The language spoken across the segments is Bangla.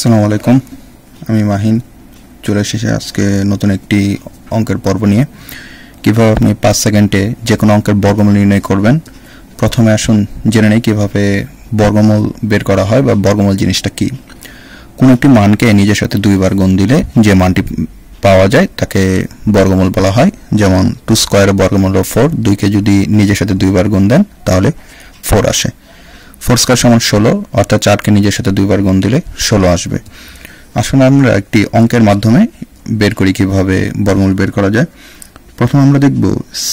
আসসালামু আলাইকুম আমি মাহিন চলে এসেছি আজকে নতুন একটি অঙ্কের পর্ব নিয়ে কিভাবে আপনি পাঁচ সেকেন্ডে যে কোনো অঙ্কের বর্গমূল নির্ণয় করবেন প্রথমে আসুন জেনে নেই কীভাবে বর্গমূল বের করা হয় বা বর্গমূল জিনিসটা কি কোনো একটি মানকে নিজের সাথে দুইবার গুণ দিলে যে মানটি পাওয়া যায় তাকে বর্গমূল বলা হয় যেমন টু স্কোয়ারের বর্গমূল ফোর দুইকে যদি নিজের সাথে দুইবার গুণ দেন তাহলে ফোর আসে ফোর স্কোয়ার সমান ষোলো অর্থাৎ চারকে নিজের সাথে দুইবার গুণ দিলে ষোলো আসবে আসলে আমরা একটি অঙ্কের মাধ্যমে বের করি কিভাবে বর্গমূল বের করা যায় প্রথম আমরা দেখব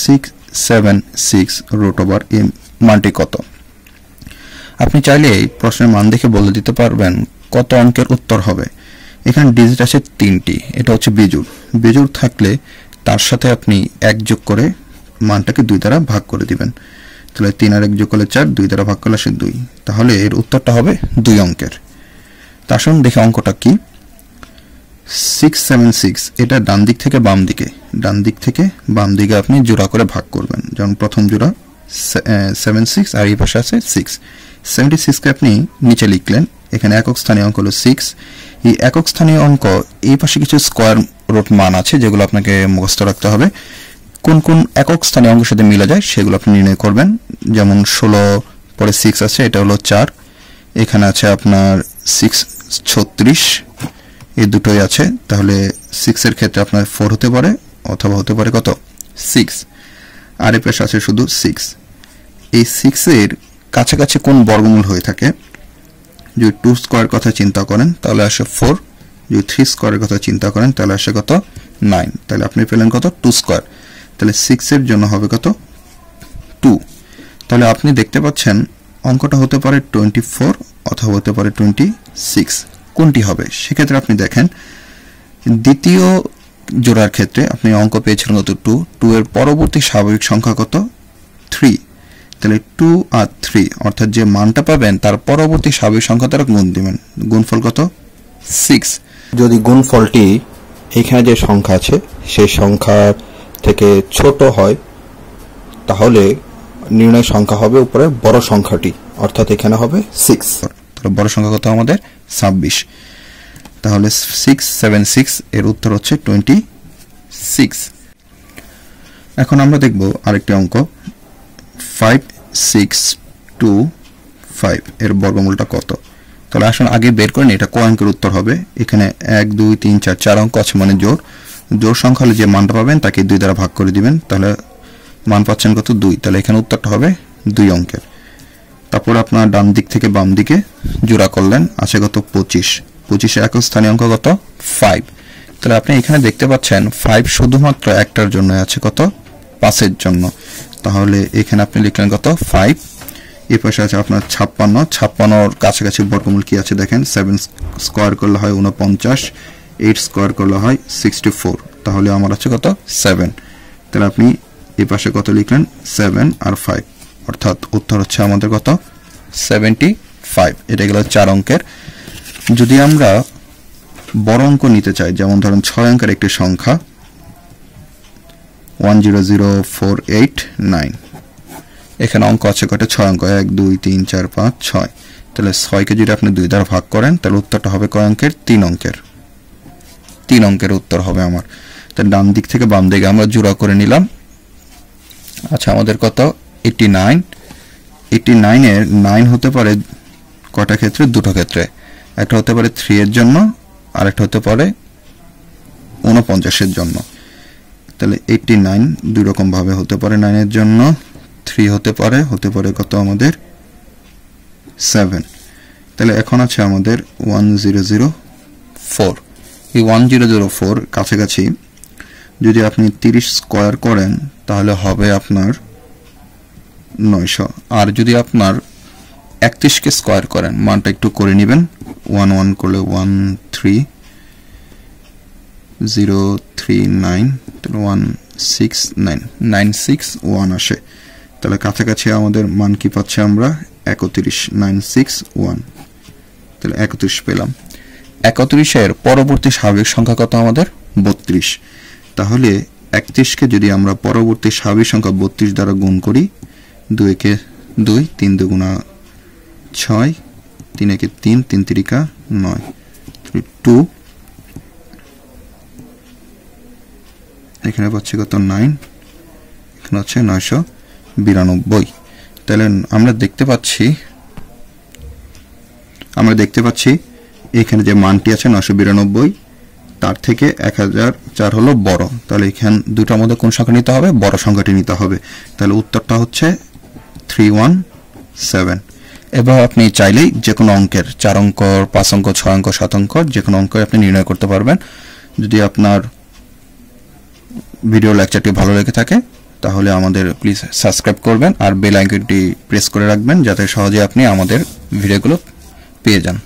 six seven six root over এই মানটি কত আপনি চাইলে এই প্রশ্নের মান দেখে বলে দিতে পারবেন কত অঙ্কের উত্তর হবে এখানে ডিজিট আছে তিনটি এটা হচ্ছে বিজুর বিজুর থাকলে তার সাথে আপনি এক যোগ করে মানটাকে দুই দ্বারা ভাগ করে দিবেন তাহলে তিন আর এক যোগ করলে চার দুই দ্বারা ভাগ করলে আসে দুই তাহলে এর উত্তরটা হবে দুই অঙ্কের তা আসুন দেখে অঙ্কটা কি সিক্স সেভেন সিক্স এটা ডান দিক থেকে বাম দিকে ডান দিক থেকে বাম দিকে আপনি জোড়া করে ভাগ করবেন যেমন প্রথম জোড়া সেভেন সিক্স আর এই পাশে আছে সিক্স সেভেন্টি সিক্সকে আপনি নিচে লিখলেন এখানে একক স্থানীয় অঙ্ক হলো সিক্স এই একক স্থানীয় অঙ্ক এই পাশে কিছু স্কোয়ার রুট মান আছে যেগুলো আপনাকে মুখস্থ রাখতে হবে কোন কোন একক স্থানে অঙ্কের সাথে মিলে যায় সেগুলো আপনি নির্ণয় করবেন যেমন ষোলো পরে সিক্স আছে এটা হলো চার এখানে আছে আপনার সিক্স ছত্রিশ এই দুটোই আছে তাহলে সিক্সের ক্ষেত্রে আপনার ফোর হতে পারে অথবা হতে পারে কত সিক্স আর এ পেশ আছে শুধু সিক্স এই সিক্সের কাছাকাছি কোন বর্গমূল হয়ে থাকে যদি টু স্কোয়ার কথা চিন্তা করেন তাহলে আসে ফোর যদি থ্রি স্কোয়ারের কথা চিন্তা করেন তাহলে আসে কত নাইন তাহলে আপনি পেলেন কত টু স্কোয়ার তাহলে সিক্সের জন্য হবে কত টু তাহলে আপনি দেখতে পাচ্ছেন অঙ্কটা হতে পারে টোয়েন্টি ফোর অথবা হতে পারে টোয়েন্টি সিক্স কোনটি হবে সেক্ষেত্রে আপনি দেখেন দ্বিতীয় জোড়ার ক্ষেত্রে আপনি অঙ্ক পেয়েছিলেন কত টু টু এর পরবর্তী স্বাভাবিক সংখ্যা কত থ্রি তাহলে টু আর থ্রি অর্থাৎ যে মানটা পাবেন তার পরবর্তী স্বাভাবিক সংখ্যা তারা গুণ দিবেন গুণফল কত সিক্স যদি গুণফলটি এখানে যে সংখ্যা আছে সেই সংখ্যার থেকে ছোট হয় তাহলে নির্ণয় সংখ্যা হবে উপরে বড় সংখ্যাটি অর্থাৎ এখানে হবে সিক্স তাহলে বড় সংখ্যা কত আমাদের ছাব্বিশ তাহলে সিক্স সেভেন সিক্স এর উত্তর হচ্ছে টোয়েন্টি সিক্স এখন আমরা দেখব আরেকটি অঙ্ক ফাইভ সিক্স টু ফাইভ এর বর্গমূলটা কত তাহলে আসুন আগে বের করেন এটা ক অঙ্কের উত্তর হবে এখানে এক দুই তিন চার চার অঙ্ক আছে মানে জোর জোড় সংখ্যা হলে যে মানটা পাবেন তাকে দুই দ্বারা ভাগ করে দিবেন তাহলে মান পাচ্ছেন কত দুই তাহলে এখানে উত্তরটা হবে দুই অঙ্কের তারপর আপনার ডান দিক থেকে বাম দিকে জোড়া করলেন আছে কত পঁচিশ পঁচিশে এক স্থানীয় অঙ্ক কত ফাইভ তাহলে আপনি এখানে দেখতে পাচ্ছেন ফাইভ শুধুমাত্র একটার জন্য আছে কত পাঁচের জন্য তাহলে এখানে আপনি লিখলেন কত ফাইভ এর পাশে আছে আপনার ছাপ্পান্ন ছাপ্পান্নর কাছাকাছি বর্গমূল কি আছে দেখেন সেভেন স্কোয়ার করলে হয় উনপঞ্চাশ এইট স্কোয়ার করলে হয় সিক্সটি ফোর তাহলে আমার আছে কত সেভেন তাহলে আপনি এ পাশে কত লিখলেন সেভেন আর ফাইভ অর্থাৎ উত্তর হচ্ছে আমাদের কত সেভেন্টি ফাইভ এটা গেল চার অঙ্কের যদি আমরা বড় অঙ্ক নিতে চাই যেমন ধরেন ছয় অঙ্কের একটি সংখ্যা one zero zero four eight nine এখানে অঙ্ক আছে কটা ছয় অঙ্ক এক দুই তিন চার পাঁচ ছয় তাহলে ছয়কে যদি আপনি দুই দ্বারা ভাগ করেন তাহলে উত্তরটা হবে কয় অঙ্কের তিন অঙ্কের তিন অঙ্কের উত্তর হবে আমার তো ডান দিক থেকে বাম দিকে আমরা জোড়া করে নিলাম আচ্ছা আমাদের কত এইটটি নাইন এইটটি নাইনের নাইন হতে পারে কটা ক্ষেত্রে দুটো ক্ষেত্রে একটা হতে পারে থ্রিয়ের জন্য আরেকটা হতে পারে উনপঞ্চাশের জন্য তাহলে এইটটি নাইন দুই রকমভাবে হতে পারে নাইনের জন্য থ্রি হতে পারে হতে পারে কত আমাদের সেভেন তাহলে এখন আছে আমাদের ওয়ান জিরো জিরো ফোর এই ওয়ান জিরো জিরো ফোর কাছাকাছি যদি আপনি তিরিশ স্কোয়ার করেন তাহলে হবে আপনার নয়শো আর যদি আপনার একত্রিশকে স্কোয়ার করেন মানটা একটু করে নেবেন ওয়ান ওয়ান করলে one three zero three nine one six nine nine six one আসে তাহলে কাছাকাছি আমাদের মান কি পাচ্ছে আমরা একত্রিশ নাইন সিক্স ওয়ান তাহলে একত্রিশ পেলাম একত্রিশের পরবর্তী স্বাভাবিক সংখ্যা কত আমাদের বত্রিশ তাহলে একত্রিশকে যদি আমরা পরবর্তী স্বাভাবিক সংখ্যা বত্রিশ দ্বারা গুণ করি দুইকে দুই তিন দুগুণা ছয় তিন একে তিন তিন তিরিকা নয় টু এখানে পাচ্ছি কত নাইন এখানে হচ্ছে নয়শো বিরানব্বই তাহলে আমরা দেখতে পাচ্ছি আমরা দেখতে পাচ্ছি এখানে যে মানটি আছে নশো বিরানব্বই তার থেকে এক হাজার চার হলো বড় তাহলে এখান দুটার মধ্যে কোন সংখ্যা নিতে হবে বড় সংখ্যাটি নিতে হবে তাহলে উত্তরটা হচ্ছে থ্রি ওয়ান সেভেন এবার আপনি চাইলেই যে কোনো অঙ্কের চার অঙ্ক পাঁচ অঙ্ক ছয় অঙ্ক সাত অঙ্ক যে কোনো অঙ্ক আপনি নির্ণয় করতে পারবেন যদি আপনার ভিডিও লেকচারটি ভালো লেগে থাকে তাহলে আমাদের প্লিজ সাবস্ক্রাইব করবেন আর বেল আইকনটি প্রেস করে রাখবেন যাতে সহজে আপনি আমাদের ভিডিওগুলো পেয়ে যান